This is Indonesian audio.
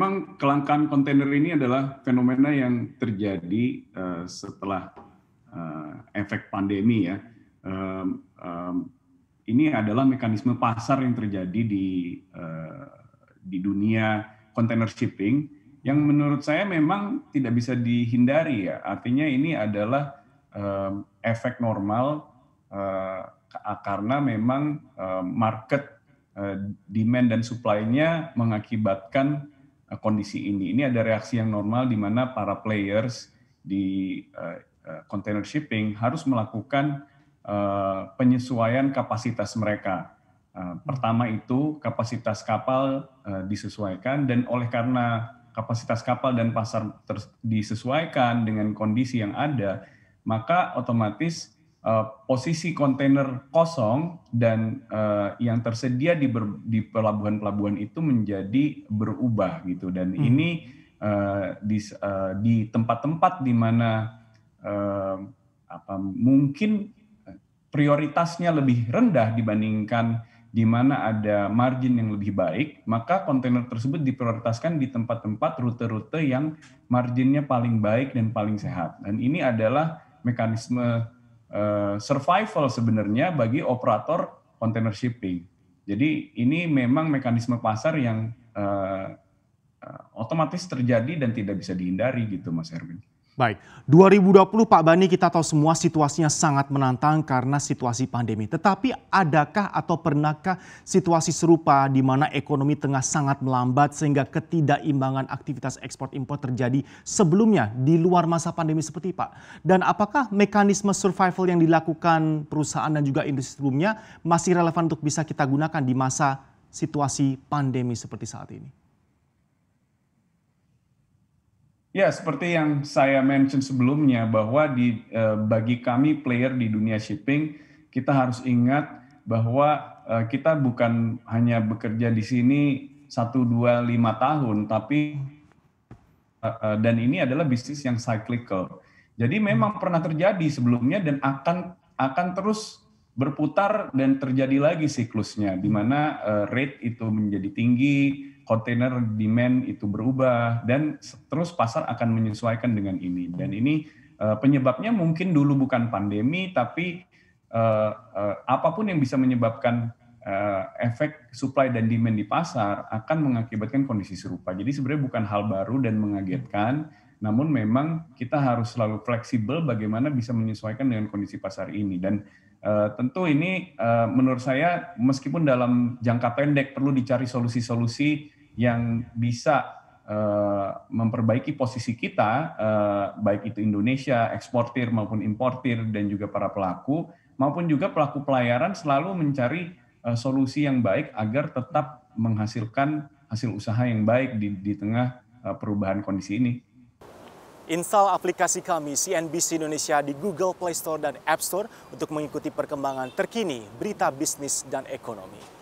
memang kelangkaan kontainer ini adalah fenomena yang terjadi uh, setelah uh, efek pandemi ya. Um, um, ini adalah mekanisme pasar yang terjadi di uh, di dunia kontainer shipping yang menurut saya memang tidak bisa dihindari ya. Artinya ini adalah um, efek normal uh, karena memang uh, market demand dan supply-nya mengakibatkan Eh, kondisi ini. Ini ada reaksi yang normal di mana para players di eh, eh, container shipping harus melakukan penyesuaian kapasitas mereka. pertama itu kapasitas kapal disesuaikan dan oleh karena kapasitas kapal dan pasar disesuaikan dengan kondisi yang ada, maka otomatis uh, posisi kontainer kosong dan uh, yang tersedia di, ber, di pelabuhan-pelabuhan itu menjadi berubah gitu dan hmm. ini uh, di uh, di tempat-tempat di mana uh, apa mungkin prioritasnya lebih rendah dibandingkan di mana ada margin yang lebih baik, maka kontainer tersebut diprioritaskan di tempat-tempat rute-rute yang marginnya paling baik dan paling sehat. Dan ini adalah mekanisme Eh, survival sebenarnya bagi operator container shipping. Jadi ini memang mekanisme pasar yang uh, otomatis terjadi dan tidak bisa dihindari gitu Mas Erwin. Baik, 2020 Pak Bani kita tahu semua situasinya sangat menantang karena situasi pandemi. Tetapi adakah atau pernahkah situasi serupa di mana ekonomi tengah sangat melambat sehingga ketidakimbangan aktivitas ekspor impor terjadi sebelumnya di luar masa pandemi seperti Pak? Dan apakah mekanisme survival yang dilakukan perusahaan dan juga industri sebelumnya masih relevan untuk bisa kita gunakan di masa situasi pandemi seperti saat ini? Ya, seperti yang saya mention sebelumnya bahwa di eh, bagi kami player di dunia shipping, kita harus ingat bahwa eh, kita bukan hanya bekerja di sini 1 2 5 tahun, tapi eh, eh, dan ini adalah bisnis yang cyclical. Jadi memang hmm. pernah terjadi sebelumnya dan akan akan terus berputar dan terjadi lagi siklusnya di mana eh, rate itu menjadi tinggi, kontainer demand itu berubah dan terus pasar akan menyesuaikan dengan ini dan ini eh, penyebabnya mungkin dulu bukan pandemi tapi eh, apapun yang bisa menyebabkan efek supply dan demand di pasar akan mengakibatkan kondisi serupa. Jadi sebenarnya bukan hal baru dan mengagetkan namun memang kita harus selalu fleksibel bagaimana bisa menyesuaikan dengan kondisi pasar ini. Dan uh, tentu ini uh, menurut saya meskipun dalam jangka pendek perlu dicari solusi-solusi yang bisa uh, memperbaiki posisi kita, uh, baik itu Indonesia, eksportir maupun importir, dan juga para pelaku, maupun juga pelaku pelayaran selalu mencari uh, solusi yang baik agar tetap menghasilkan hasil usaha yang baik di, di tengah uh, perubahan kondisi ini. Install aplikasi kami CNBC Indonesia di Google Play Store dan App Store untuk mengikuti perkembangan terkini berita bisnis dan ekonomi.